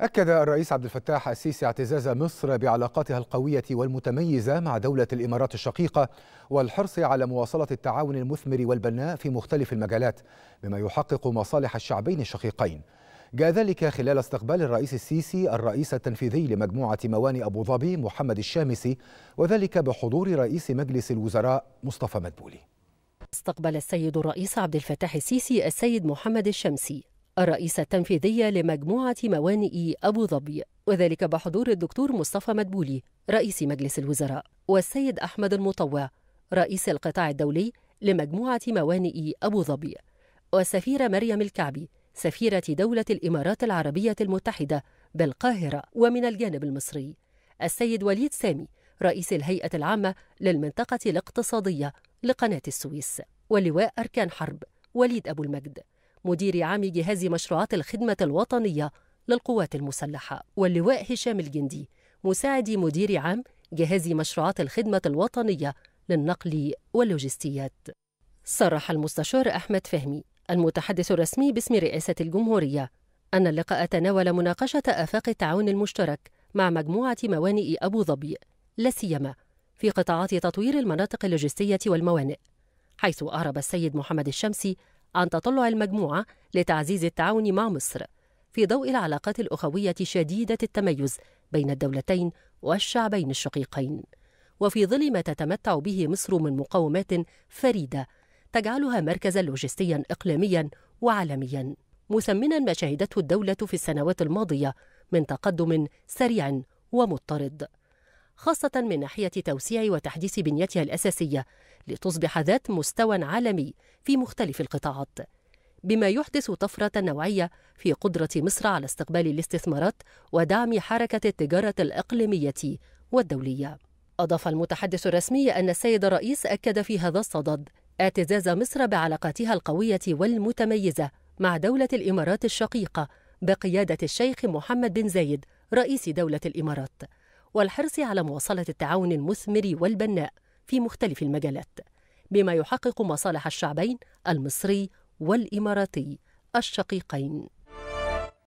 أكد الرئيس عبد الفتاح السيسي اعتزاز مصر بعلاقاتها القوية والمتميزة مع دولة الإمارات الشقيقة والحرص على مواصلة التعاون المثمر والبناء في مختلف المجالات بما يحقق مصالح الشعبين الشقيقين جاء ذلك خلال استقبال الرئيس السيسي الرئيس التنفيذي لمجموعة موانئ أبو ظبي محمد الشامسي وذلك بحضور رئيس مجلس الوزراء مصطفى مدبولي استقبل السيد الرئيس عبد الفتاح السيسي السيد محمد الشمسي الرئيس التنفيذي لمجموعة موانئ أبو ظبي وذلك بحضور الدكتور مصطفى مدبولي رئيس مجلس الوزراء والسيد أحمد المطوع رئيس القطاع الدولي لمجموعة موانئ أبو ظبي والسفيرة مريم الكعبي سفيرة دولة الإمارات العربية المتحدة بالقاهرة ومن الجانب المصري السيد وليد سامي رئيس الهيئة العامة للمنطقة الاقتصادية لقناة السويس ولواء أركان حرب وليد أبو المجد مدير عام جهاز مشروعات الخدمة الوطنية للقوات المسلحة واللواء هشام الجندي مساعد مدير عام جهاز مشروعات الخدمة الوطنية للنقل واللوجستيات صرح المستشار أحمد فهمي المتحدث الرسمي باسم رئاسة الجمهورية أن اللقاء تناول مناقشة آفاق التعاون المشترك مع مجموعة موانئ أبو ظبي لا سيما في قطاعات تطوير المناطق اللوجستية والموانئ حيث أعرب السيد محمد الشمسي عن تطلع المجموعة لتعزيز التعاون مع مصر في ضوء العلاقات الأخوية شديدة التميز بين الدولتين والشعبين الشقيقين وفي ظل ما تتمتع به مصر من مقومات فريدة تجعلها مركزا لوجستيا إقليميا وعالميا مثمنا ما شهدته الدولة في السنوات الماضية من تقدم سريع ومضطرد خاصة من ناحية توسيع وتحديث بنيتها الأساسية لتصبح ذات مستوى عالمي في مختلف القطاعات بما يحدث طفرة نوعية في قدرة مصر على استقبال الاستثمارات ودعم حركة التجارة الإقليمية والدولية أضاف المتحدث الرسمي أن السيد الرئيس أكد في هذا الصدد اعتزاز مصر بعلاقاتها القوية والمتميزة مع دولة الإمارات الشقيقة بقيادة الشيخ محمد بن زايد رئيس دولة الإمارات والحرص على مواصلة التعاون المثمر والبناء في مختلف المجالات بما يحقق مصالح الشعبين المصري والإماراتي الشقيقين